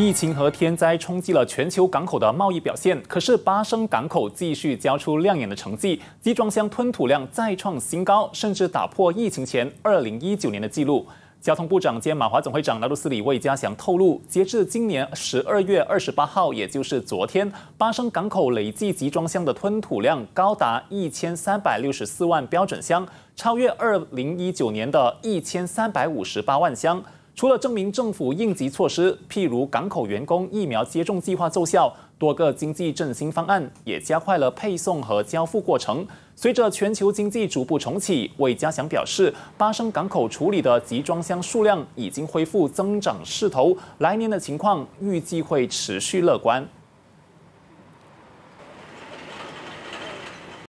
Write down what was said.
疫情和天灾冲击了全球港口的贸易表现，可是巴生港口继续交出亮眼的成绩，集装箱吞吐量再创新高，甚至打破疫情前2019年的记录。交通部长兼马华总会长劳督斯里魏家祥透露，截至今年12月28号，也就是昨天，巴生港口累计集装箱的吞吐量高达1364万标准箱，超越2019年的一千三百五十八万箱。除了证明政府应急措施，譬如港口员工疫苗接种计划奏效，多个经济振兴方案也加快了配送和交付过程。随着全球经济逐步重启，魏嘉祥表示，巴生港口处理的集装箱数量已经恢复增长势头，来年的情况预计会持续乐观。